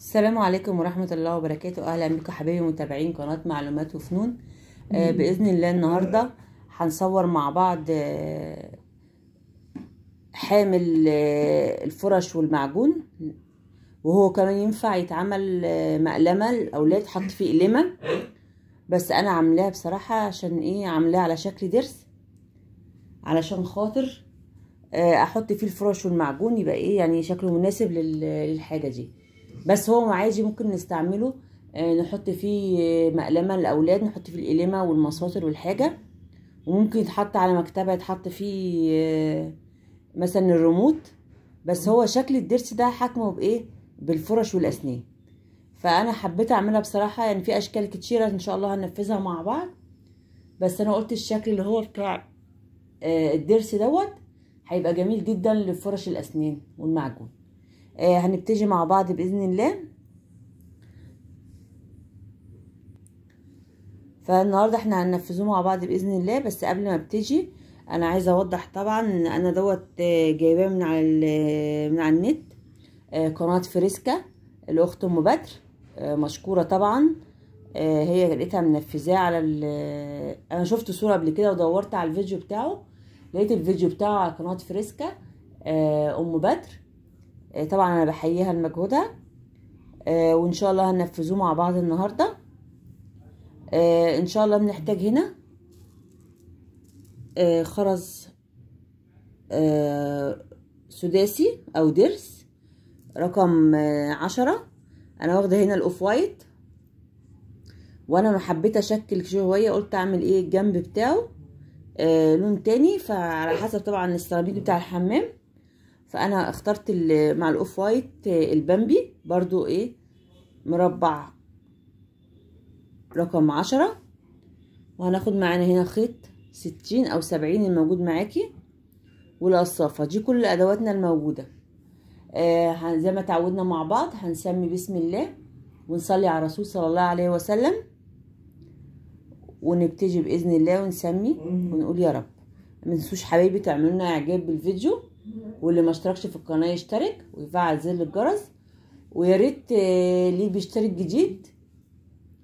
السلام عليكم ورحمة الله وبركاته أهلا بكم حبايبي متابعين قناة معلومات وفنون آه بإذن الله النهاردة هنصور مع بعض آه حامل آه الفرش والمعجون وهو كمان ينفع يتعمل آه، مقلمة الأولاد حط فيه قلمة بس أنا عاملاها بصراحة عشان إيه عاملاها على شكل درس علشان خاطر آه، أحط فيه الفرش والمعجون يبقى إيه يعني شكله مناسب للحاجة دي بس هو عادي ممكن نستعمله آه، نحط فيه آه، مقلمة للأولاد نحط فيه القلمة والمساطر والحاجة وممكن يتحط على مكتبة يتحط فيه آه، مثلا الريموت بس هو شكل الدرس ده حاكمه بإيه بالفرش والأسنان فأنا حبيت أعملها بصراحة يعني في أشكال كتيرة إن شاء الله هننفذها مع بعض بس أنا قلت الشكل اللي هو بتاع الدرس دوت هيبقى جميل جدا لفرش الأسنان والمعجون آه، هنبتدي مع بعض بإذن الله فالنهاردة احنا هننفذوه مع بعض بإذن الله بس قبل ما ابتدي انا عايزة اوضح طبعا ان انا دوت آه، جايباه من على آه، من على النت قناة فريسكا الاخت ام بدر مشكورة طبعا هي لقيتها منفذاه على انا شفت صورة قبل كده ودورت على الفيديو بتاعه لقيت الفيديو بتاعه على قناة فريسكا ام بدر آه، طبعا انا بحييها لمجهودها آه، وان شاء الله هننفذوه مع بعض النهارده آه، ان شاء الله بنحتاج هنا خرز سداسي او درس رقم عشرة انا واخده هنا الاوف وايت وانا ما حبيت اشكل شويه قلت اعمل ايه الجنب بتاعه آه لون تاني فعلى حسب طبعا السيراميك بتاع الحمام فانا اخترت مع الاوف آه، وايت البامبي برضو ايه مربع رقم عشرة وهناخد معانا هنا خيط ستين او سبعين الموجود معاكي والقصافة دي كل ادواتنا الموجودة آه زي ما تعودنا مع بعض هنسمي بسم الله ونصلي على الرسول صلى الله عليه وسلم ونبتدي باذن الله ونسمي ونقول يا رب منسوش حبايبي تعملوا لنا اعجاب بالفيديو واللي ما اشتركش في القناه يشترك ويفعل زر الجرس ويا ريت اللي آه، بيشترك جديد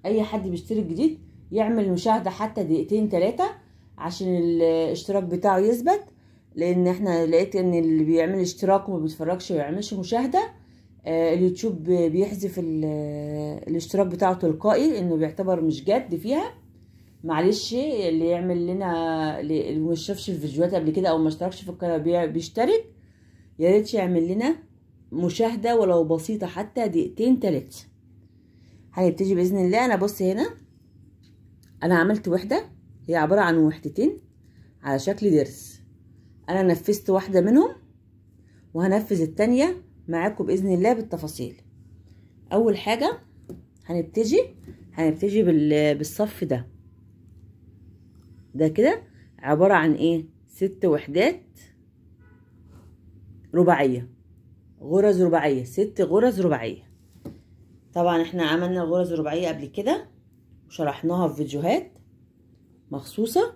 اي حد بيشترك جديد يعمل مشاهده حتى دقيقتين ثلاثه عشان الاشتراك بتاعه يثبت لان احنا لقيت ان اللي بيعمل اشتراك وما بيتفرجش ويعملش مشاهده آه، اليوتيوب بيحذف آه، الاشتراك بتاعه تلقائي انه بيعتبر مش جد فيها معلش اللي يعمل لنا اللي ما شافش الفيديوهات قبل كده او ما اشتركش في القناه بيشترك يا ريت يعمل لنا مشاهده ولو بسيطه حتى دقيقتين تلات هنبتدي باذن الله انا بص هنا انا عملت وحده هي عباره عن وحدتين على شكل ضرس انا نفذت واحده منهم وهنفذ التانية معاكم باذن الله بالتفاصيل اول حاجه هنبتدي هنبتدي بالصف ده ده كده عبارة عن ايه ست وحدات رباعية غرز رباعية ست غرز رباعية طبعا احنا عملنا غرز رباعية قبل كده وشرحناها في فيديوهات مخصوصة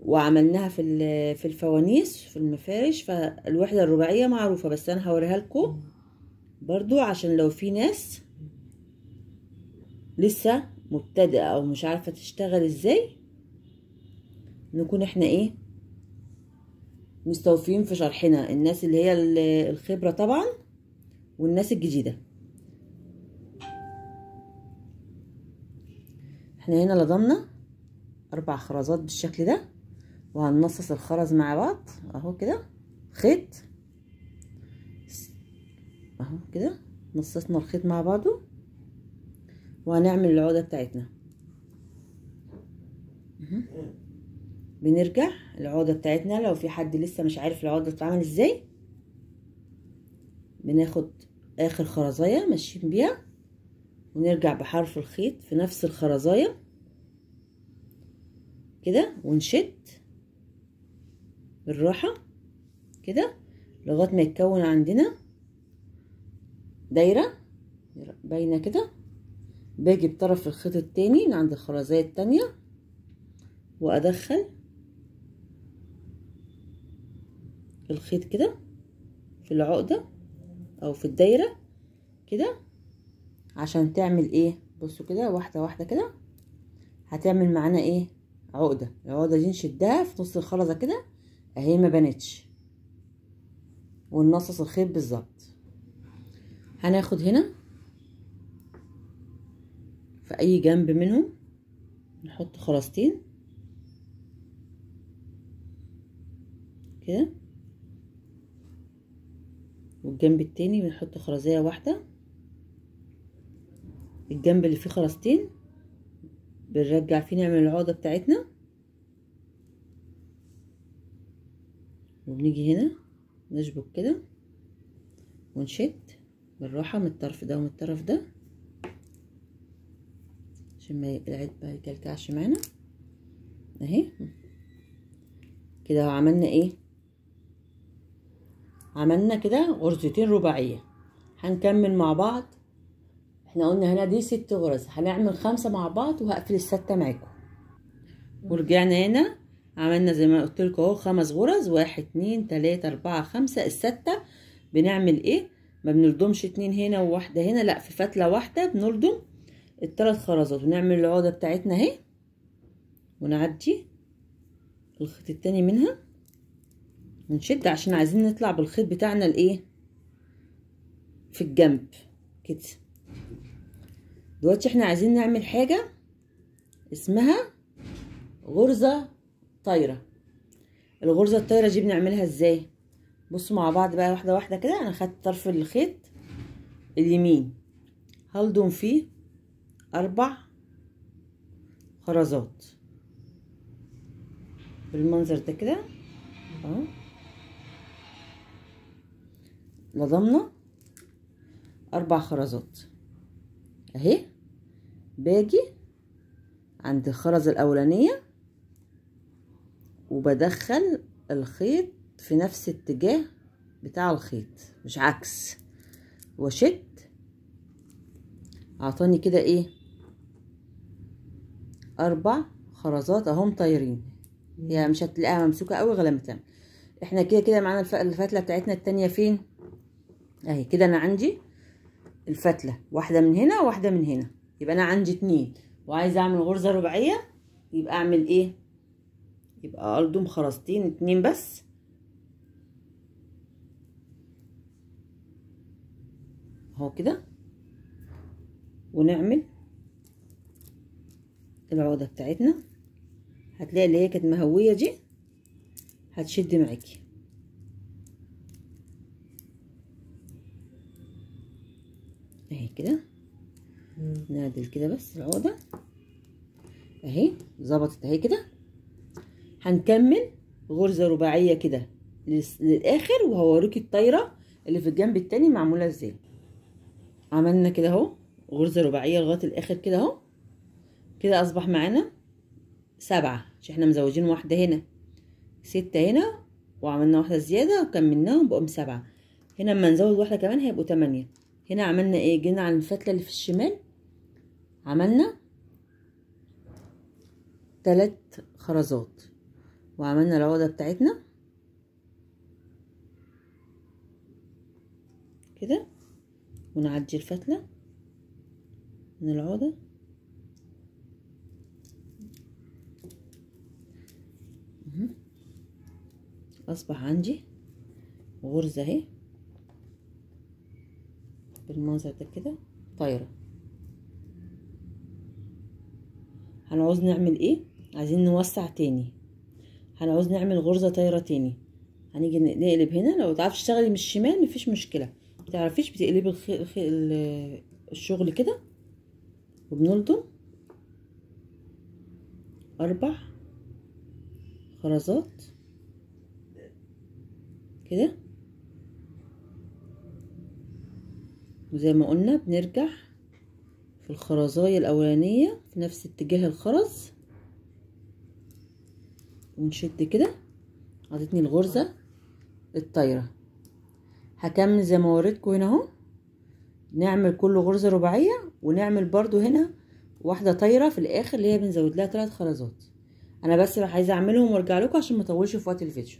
وعملناها في في الفوانيس في المفارش فالوحدة الرباعية معروفة بس انا هوريها لكم برضو عشان لو في ناس لسه مبتدئة او مش عارفة تشتغل ازاي نكون احنا ايه مستوفين في شرحنا الناس اللي هي الخبرة طبعا والناس الجديدة احنا هنا لضمنا اربع خرزات بالشكل ده وهنصص الخرز مع بعض اهو كده خيط اهو كده نصصنا الخيط مع بعضه وهنعمل العقده بتاعتنا بنرجع العقده بتاعتنا لو في حد لسه مش عارف العقده بتتعمل ازاي بناخد اخر خرزايه ماشيين بيها ونرجع بحرف الخيط في نفس الخرزايه كده ونشد بالراحه كده لغايه ما يتكون عندنا دايره باينه كده باجي بطرف الخيط التاني من عند الخرزايه التانيه وادخل بالخيط كده في العقدة او في الدايرة كده عشان تعمل ايه بصوا كده واحدة واحدة كده هتعمل معانا ايه عقدة العقدة دي نشدها في نص الخرزة كده اهي ما بنتش ونصص الخيط بالظبط هناخد هنا في اي جنب منهم نحط خرزتين كده والجنب التاني بنحط خرزية واحدة الجنب اللي فيه خرزتين بنرجع فيه نعمل العقدة بتاعتنا وبنيجي هنا نشبك كده ونشد بالراحة من الطرف ده ومن الطرف ده عشان ما العيد يكلكعش معانا اهي كده عملنا ايه عملنا كده غرزتين رباعية هنكمل مع بعض احنا قلنا هنا دي ست غرز هنعمل خمسة مع بعض وهقفل الستة معاكم ورجعنا هنا عملنا زي ما قلت لكم اهو خمس غرز واحد اتنين تلاتة اربعة خمسة الستة بنعمل ايه ما بنلضمش اتنين هنا وواحدة هنا لا في فتلة واحدة بنردم التلات خرزات ونعمل العقدة بتاعتنا اهي ونعدي الخيط التاني منها نشد عشان عايزين نطلع بالخيط بتاعنا الايه في الجنب كده دلوقتي احنا عايزين نعمل حاجه اسمها غرزه طايره الغرزه الطايره دي بنعملها ازاي بصوا مع بعض بقى واحده واحده كده انا خدت طرف الخيط اليمين هلضم فيه اربع خرزات بالمنظر ده كده اهو لضمنة أربع خرزات أهي باجي عند الخرز الأولانية وبدخل الخيط في نفس اتجاه بتاع الخيط مش عكس وشد اعطاني كده ايه اربع خرزات اهم طايرين هي يعني مش هتلاقيها ممسوكه قوي غير لما تعمل احنا كده كده معانا الفتله بتاعتنا التانية فين اهي كده انا عندي الفتله واحده من هنا واحدة من هنا يبقى انا عندي اتنين وعايزه اعمل غرزه رباعيه يبقى اعمل ايه يبقى اردم خرزتين اتنين بس اهو كده ونعمل العودة بتاعتنا هتلاقي اللي هي كانت مهويه دي هتشد معاكي اهي كده نعدل كده بس العقده اهي ظبطت اهي كده هنكمل غرزه رباعيه كده للاخر وهوريكي الطايره اللي في الجنب التاني معموله ازاي عملنا كده اهو غرزه رباعيه لغايه الاخر كده اهو كده اصبح معانا سبعه مش احنا مزوجين واحده هنا سته هنا وعملنا واحده زياده وكملناهم بقوا سبعه هنا اما نزود واحده كمان هيبقوا تمانيه هنا عملنا ايه جينا على الفتله اللي في الشمال عملنا تلات خرزات وعملنا العقده بتاعتنا كده ونعدي الفتله من العقده أمم. اصبح عندي غرزه اهي بالمنظر ده كده طايره هنعوز نعمل ايه عايزين نوسع تاني هنعوز نعمل غرزه طايره تاني هنيجي نقلب هنا لو تعرفي تشتغلي من الشمال مفيش مشكله متعرفيش بتقلبي الخي... الخي... الشغل كده وبنلضم اربع خرزات كده وزي ما قلنا بنرجع في الخرزايه الاولانيه في نفس اتجاه الخرز ونشد كده عطتني الغرزه الطايره هكمل زي ما وريتكم هنا اهو نعمل كل غرزه رباعيه ونعمل برضو هنا واحده طايره في الاخر اللي هي بنزود لها ثلاث خرزات انا بس عايزه اعملهم وارجع لكم عشان ما في وقت الفيديو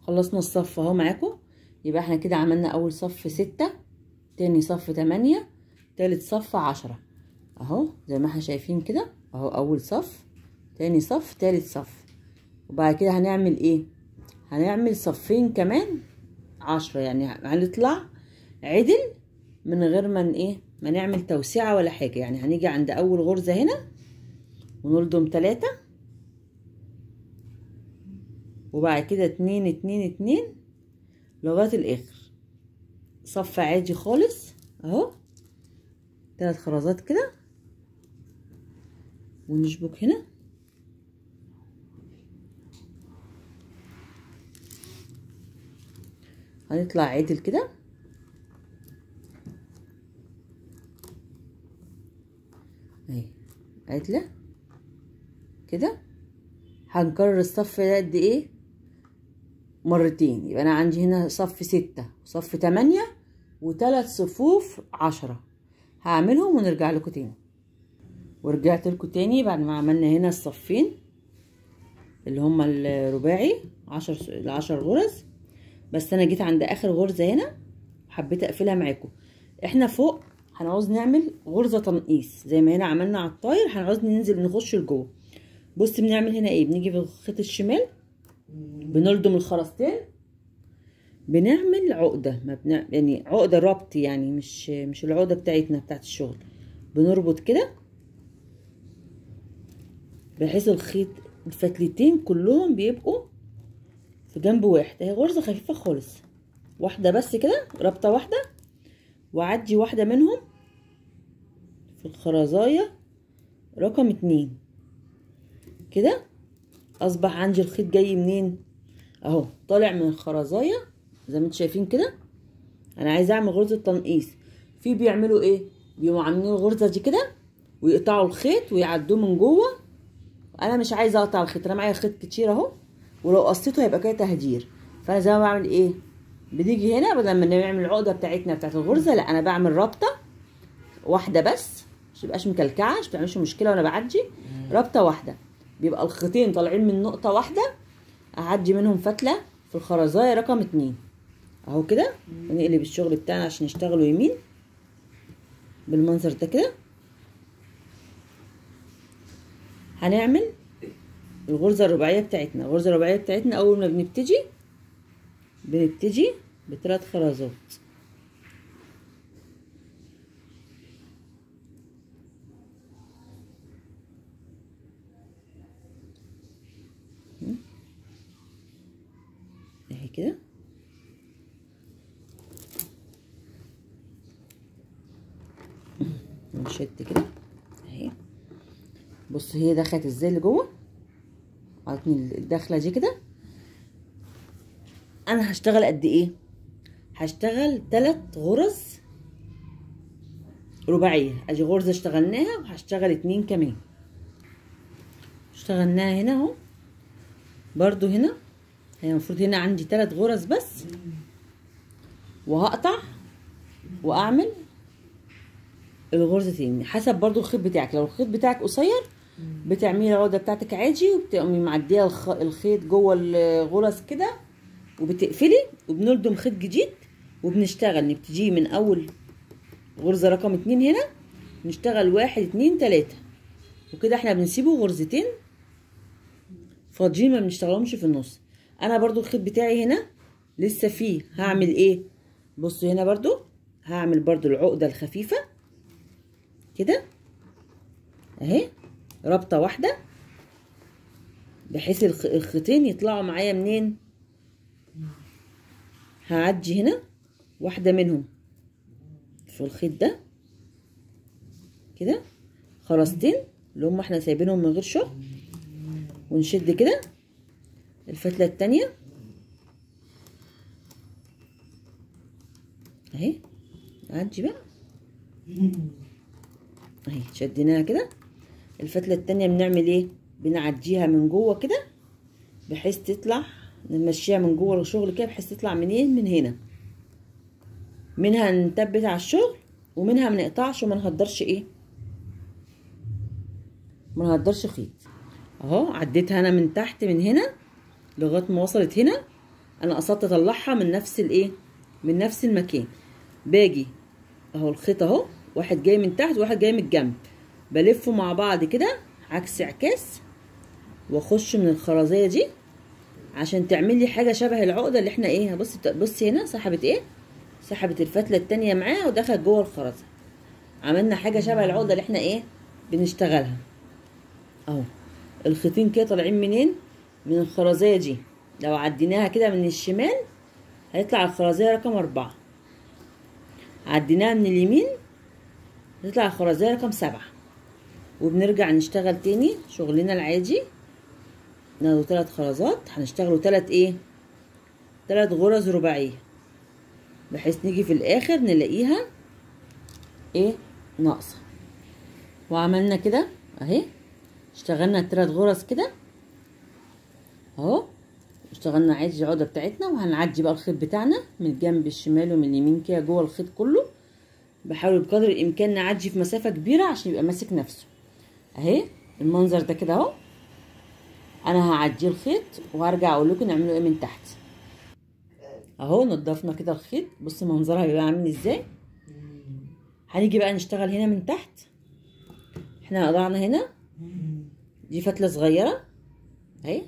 خلصنا الصف اهو معاكم يبقى احنا كده عملنا اول صف ستة تاني صف تمانية تالت صف عشرة اهو زي ما احنا شايفين كده اهو اول صف تاني صف تالت صف وبعد كده هنعمل ايه هنعمل صفين كمان عشرة يعني هنطلع عدل من غير ما ايه ما نعمل توسعة ولا حاجة يعني هنيجي عند اول غرزة هنا ونلضم تلاتة وبعد كده اتنين اتنين اتنين لغاية الاخر صف عادي خالص اهو ثلاث خرزات كده ونشبك هنا هنطلع عدل كده اهي عدله كده هنكرر الصف ده قد ايه مرتين يبقى انا عندي هنا صف ستة وصف تمانية وثلاث صفوف عشرة هعملهم ونرجع لكم تاني ورجعت لكم تاني بعد ما عملنا هنا الصفين اللي هما الرباعي عشر العشر غرز بس انا جيت عند اخر غرزه هنا حبيت اقفلها معاكم احنا فوق هنعوز نعمل غرزه تنقيس زي ما هنا عملنا على الطاير هنعوز ننزل نخش لجوه بص بنعمل هنا ايه بنيجي في الخيط الشمال بنلضم الخرزتين بنعمل عقدة ما بنع... يعني عقدة ربط يعني مش مش العقدة بتاعتنا بتاعت الشغل بنربط كده بحيث الخيط الفتلتين كلهم بيبقوا في جنب واحد هي غرزة خفيفة خالص واحدة بس كده رابطة واحدة وعدي واحدة منهم في الخرزاية رقم اتنين كده اصبح عندي الخيط جاي منين اهو طالع من الخرزايه زي ما انتوا شايفين كده انا عايزه اعمل غرزه تنقيس في بيعملوا ايه بيقوموا عاملين الغرزه دي كده ويقطعوا الخيط ويعدوه من جوه انا مش عايزه اقطع الخيط انا معايا خيط كتير اهو ولو قصيته هيبقى كده تهدير فانا زي ما بعمل ايه بنيجي هنا بدل ما نعمل العقده بتاعتنا بتاعت الغرزه لا انا بعمل رابطه واحده بس مش تبقاش مكلكعه مش تعملش مشكله وانا بعدي رابطه واحده بيبقى الخيطين طالعين من نقطه واحده اعدي منهم فتله في الخرزايه رقم اتنين اهو كده ونقلب الشغل بتاعنا عشان يشتغلوا يمين بالمنظر ده كده هنعمل الغرزه الرباعيه بتاعتنا الغرزه الرباعيه بتاعتنا اول ما بنبتدي بنبتدي بثلاث خرزات اهي كده شد كده اهي بص هي دخلت ازاي لجوه عطتني الدخله دي كده انا هشتغل قد ايه هشتغل تلات غرز رباعيه ادي غرزه اشتغلناها وهشتغل اتنين كمان اشتغلناها هنا اهو برضو هنا هي المفروض هنا عندي تلات غرز بس وهقطع واعمل الغرزتين حسب برضو الخيط بتاعك لو الخيط بتاعك قصير بتعملي العقده بتاعتك عادي وبتقومي معديه الخيط جوه الغرز كده وبتقفلي وبنلدم خيط جديد وبنشتغل نبتدي يعني من اول غرزه رقم اتنين هنا نشتغل واحد اتنين تلاته وكده احنا بنسيبه غرزتين فاضيين ما بنشتغلهمش في النص انا برضو الخيط بتاعي هنا لسه فيه هعمل ايه بصوا هنا برضو هعمل برضو العقده الخفيفه كده اهي رابطه واحده بحيث الخيطين يطلعوا معايا منين هعدي هنا واحده منهم في الخيط ده كده خرزتين اللي هم احنا سايبينهم من غير شغل ونشد كده الفتله الثانيه اهي عدي بقى اهي شديناها كده الفتله الثانيه بنعمل ايه بنعديها من جوه كده بحيث تطلع نمشيها من جوه الشغل كده بحيث تطلع منين من هنا منها نثبت على الشغل ومنها منقطعش وما نهدرش ايه ما نهدرش خيط اهو عديتها انا من تحت من هنا لغايه ما وصلت هنا انا قصدت اطلعها من نفس الايه من نفس المكان باجي اهو الخيط اهو واحد جاي من تحت وواحد جاي من الجنب بلفه مع بعض كده عكس اعكاس واخش من الخرزيه دي عشان تعمل لي حاجه شبه العقده اللي احنا ايه بص بصي هنا سحبت ايه سحبت الفتله التانية معاه ودخلت جوه الخرزه عملنا حاجه شبه العقده اللي احنا ايه بنشتغلها اهو الخيطين كده طالعين منين من الخرزيه دي لو عديناها كده من الشمال هيطلع الخرزيه رقم أربعة عديناها من اليمين نطلع الخرزية رقم سبعة وبنرجع نشتغل تاني شغلنا العادي ناخد تلات خرزات هنشتغلوا تلات ايه تلات غرز رباعية بحيث نيجي في الاخر نلاقيها ايه ناقصة وعملنا كده اهي اشتغلنا التلات غرز كده اهو اشتغلنا عادي العقده بتاعتنا وهنعدي بقى الخيط بتاعنا من الجنب الشمال ومن اليمين كده جوه الخيط كله بحاول بقدر الامكان نعدي في مسافه كبيره عشان يبقى ماسك نفسه اهي المنظر ده كده اهو انا هعدي الخيط وهرجع اقول لكم نعمله ايه من تحت اهو نضفنا كده الخيط بص منظرها بيبقى عامل ازاي هنيجي بقى نشتغل هنا من تحت احنا قطعنا هنا دي فتله صغيره اهي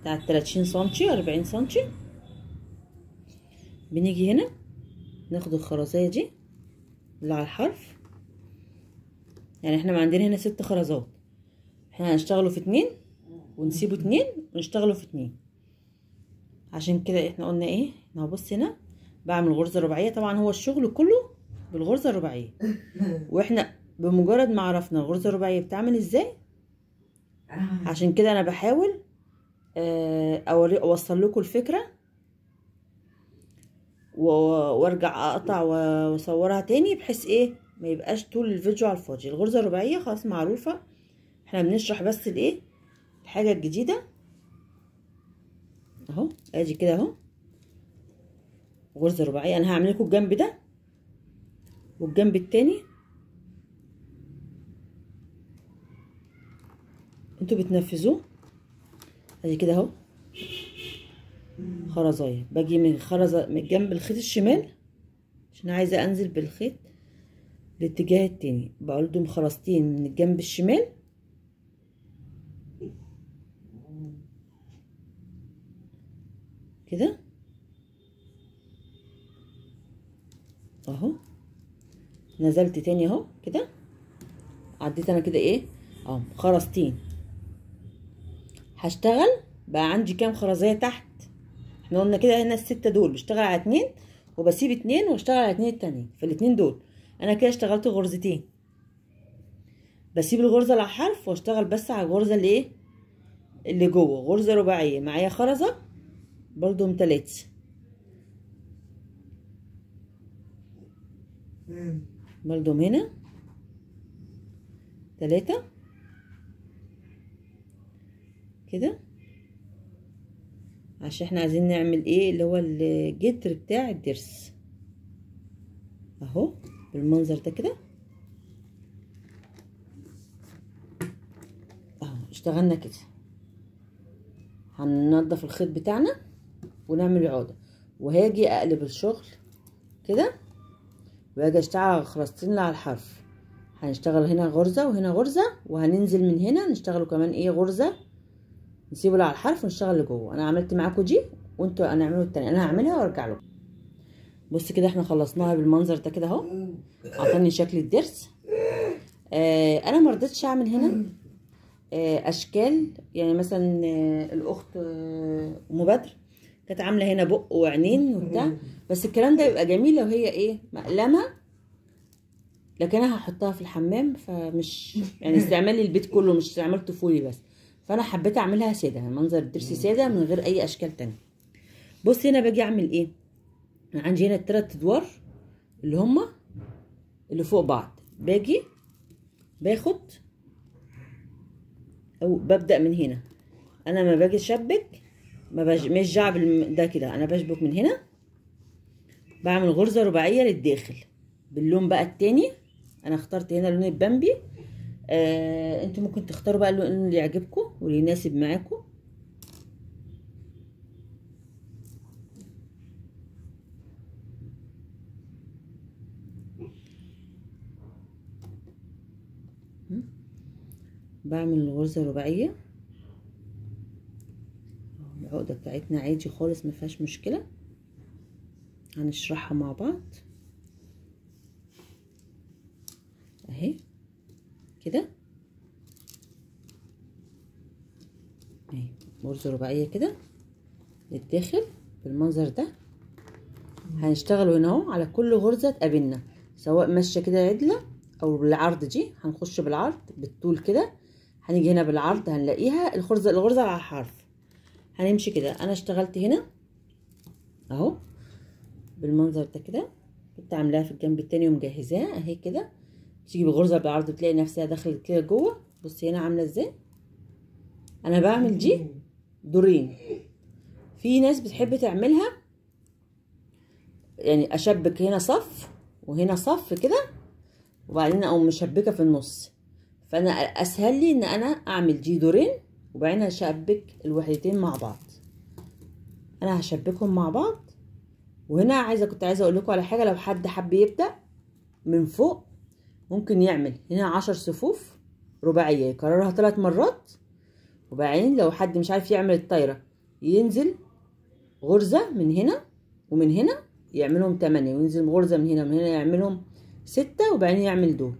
بتاعت 30 سنتي 40 سنتي بنيجي هنا ناخد الخرزايه دي اللي على الحرف يعني احنا عندنا هنا ست خرزات احنا هنشتغله في اتنين ونسيبه اتنين ونشتغله في اتنين عشان كده احنا قلنا ايه انا بص هنا بعمل غرزه رباعيه طبعا هو الشغل كله بالغرزه الرباعيه واحنا بمجرد ما عرفنا الغرزه الرباعيه بتعمل ازاي آه. عشان كده انا بحاول آه، اوصل لكم الفكره وارجع اقطع واصورها تاني بحيث ايه ما يبقاش طول الفيديو على الفاضي الغرزه الرباعيه خلاص معروفه احنا بنشرح بس الايه الحاجه الجديده اهو ادي كده اهو غرزه رباعيه انا هعمل لكم الجنب ده والجنب التاني انتوا بتنفذوه ادي كده اهو خرزايه باجي من خرزه من جنب الخيط الشمال عشان عايزه انزل بالخيط الاتجاه التاني بقدم خرزتين من الجنب الشمال كده اهو نزلت تاني اهو كده عديت انا كده ايه اهو خرزتين هشتغل بقى عندي كام خرزايه تحت احنا قلنا كده هنا الستة دول بشتغل على اتنين وبسيب اتنين واشتغل على اتنين التانيين فالاتنين دول انا كده اشتغلت غرزتين بسيب الغرزة على حرف واشتغل بس على الغرزة اللي ايه اللي جوه غرزة رباعية معايا خرزة برضو امتلتش برضو هنا تلاتة كده عشان احنا عايزين نعمل ايه اللي هو الجتر بتاع الضرس اهو بالمنظر ده كده اهو اشتغلنا كده هننضف الخيط بتاعنا ونعمل العقده وهاجي اقلب الشغل كده واجي اشتغل على على الحرف هنشتغل هنا غرزه وهنا غرزه وهننزل من هنا نشتغله كمان ايه غرزه نسيبه له على الحرف ونشتغل لجوه انا عملت معاكم دي وانتوا انا اعملوا التانية انا هعملها وارجع لكم بص كده احنا خلصناها بالمنظر ده كده اهو عطاني شكل الضرس آه انا ما رضيتش اعمل هنا آه اشكال يعني مثلا آه الاخت آه، ام بدر كانت عامله هنا بق وعينين وبتاع بس الكلام ده يبقى جميل لو هي ايه مقلمه لكن انا هحطها في الحمام فمش يعني استعمال البيت كله مش استعمال طفولي بس فانا حبيت اعملها ساده منظر الضرس ساده من غير اي اشكال تانية بص هنا باجي اعمل ايه عندي هنا التلات ادوار اللي هما اللي فوق بعض باجي باخد او ببدا من هنا انا ما باجي اشبك ما مش جعب ده كده انا بشبك من هنا بعمل غرزه رباعيه للداخل باللون بقى التاني انا اخترت هنا لون البامبي آه انتوا ممكن تختاروا بقى اللون اللي يعجبكم واللي يناسب معاكم بعمل الغرزه رباعيه العقده بتاعتنا عادي خالص ما فيهاش مشكله هنشرحها مع بعض خبز رباعيه كده للداخل بالمنظر ده هنشتغل هنا اهو على كل غرزه تقابلنا سواء ماشيه كده عدله او بالعرض دي هنخش بالعرض بالطول كده هنيجي هنا بالعرض هنلاقيها الغرزه الغرزه على حرف هنمشي كده انا اشتغلت هنا اهو بالمنظر ده كده كنت عاملاها في الجنب التاني ومجهزاها اهي كده تيجي بغرزه بالعرض تلاقي نفسها دخلت كده جوه بصي هنا عامله ازاي انا بعمل دي دورين في ناس بتحب تعملها يعني اشبك هنا صف وهنا صف كده وبعدين اقوم مشبكه في النص فانا اسهل لي ان انا اعمل دي دورين وبعدين اشبك الوحدتين مع بعض انا هشبكهم مع بعض وهنا عايزه كنت عايزه اقول لكم على حاجه لو حد حب يبدا من فوق ممكن يعمل هنا عشر صفوف رباعيه يكررها ثلاث مرات وبعدين لو حد مش عارف يعمل الطايرة ينزل غرزة من هنا ومن هنا يعملهم تمانية وينزل غرزة من هنا ومن هنا يعملهم ستة وبعدين يعمل دول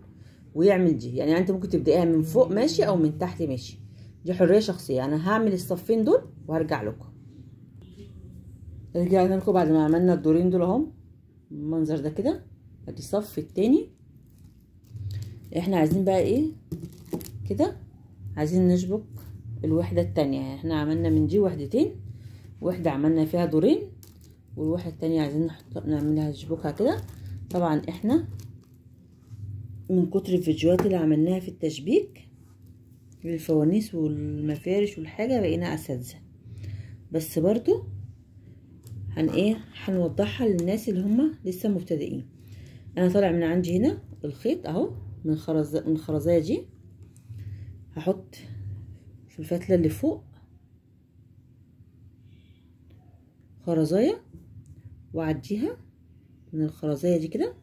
ويعمل دي يعني انت ممكن تبدأيها من فوق ماشي او من تحت ماشي دي حرية شخصية انا هعمل الصفين دول وهرجع لكم رجعنا لكم بعد ما عملنا الدورين دول اهم المنظر ده كده ادي الصف التاني احنا عايزين بقى ايه كده عايزين نشبك الوحدة التانية احنا عملنا من دي وحدتين وحدة عملنا فيها دورين والوحدة التانية عايزين نحط نعملها شبكة كده طبعا احنا من كتر الفيديوهات اللي عملناها في التشبيك للفوانيس والمفارش والحاجة بقينا اساتذة بس برضو هن ايه هنوضحها للناس اللي هما لسه مبتدئين انا طالع من عندي هنا الخيط اهو من خرز من الخرزايه دي هحط في الفتله اللي فوق خرزايه وعديها من الخرزايه دي كده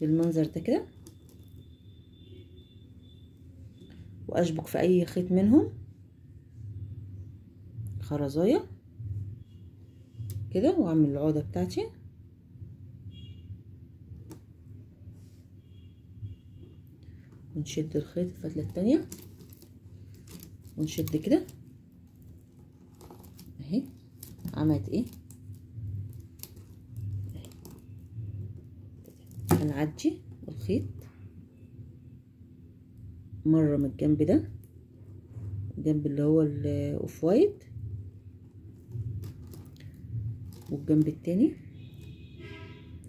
بالمنظر ده كده واشبك في اي خيط منهم خرزايه كده واعمل العقده بتاعتي ونشد الخيط الفتله التانيه ونشد كده اهي عملت ايه هنعدي الخيط مره من الجنب ده الجنب اللي هو الاوف وايت والجنب التاني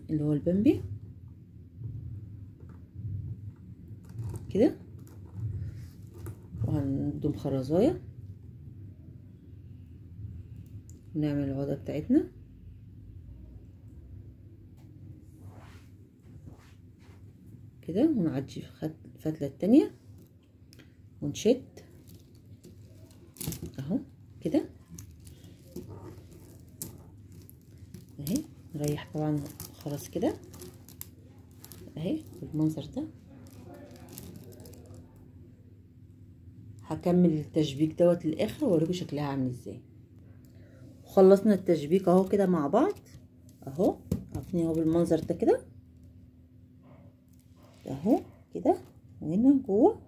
اللي هو البمبي كده هندوم خرزايه ونعمل العوضة بتاعتنا كده ونعدي في الفتله التانية ونشد اهو كده اهي نريح طبعا خلاص كده اهي بالمنظر ده هكمل التشبيك دوت للاخر واوريكم شكلها عامل ازاي خلصنا التشبيك اهو كده مع بعض اهو عارفين اهو إيه بالمنظر ده كده اهو كده وهنا جوه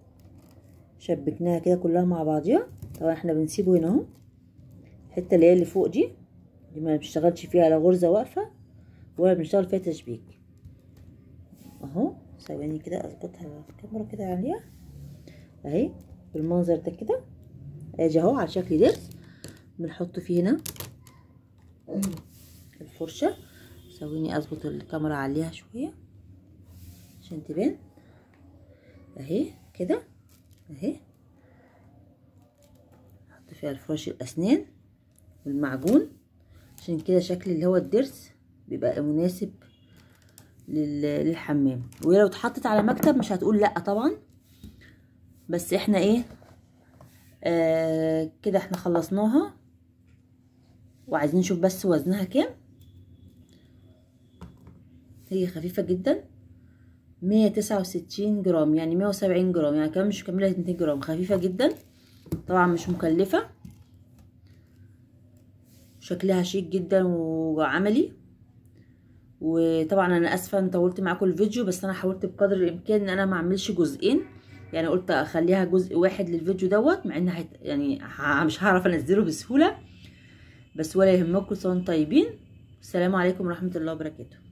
شبكناها كده كلها مع بعضيها طبعا احنا بنسيبه هنا اهو الحته اللي هي اللي فوق دي دي ما بنشتغلش فيها على غرزه واقفه ولا بنشتغل فيها تشبيك اهو ثواني كده اظبطها الكاميرا كده عليها اهي بالمنظر ده كده اجي اهو على شكل ضرس بنحط فيه هنا الفرشه ثواني اظبط الكاميرا عليها شويه عشان تبان اهي كده اهي نحط فيها الفرش الاسنان والمعجون عشان كده شكل اللي هو الضرس بيبقى مناسب للحمام ولو اتحطت على مكتب مش هتقول لا طبعا بس احنا ايه آه كده احنا خلصناها وعايزين نشوف بس وزنها كام هي خفيفة جدا مية تسعة وستين جرام يعني مية وسبعين جرام يعني كمان مش كاملة اتنين جرام خفيفة جدا طبعا مش مكلفة شكلها شيك جدا وعملي وطبعا انا اسفه ان طولت معاكم الفيديو بس انا حاولت بقدر الامكان ان انا ما اعملش جزئين يعني قلت اخليها جزء واحد للفيديو دوت مع ان يعني مش هعرف انزله بسهوله بس ولا يهمكم كل طيبين السلام عليكم ورحمه الله وبركاته